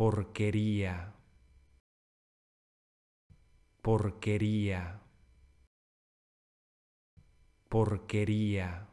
porquería, porquería, porquería.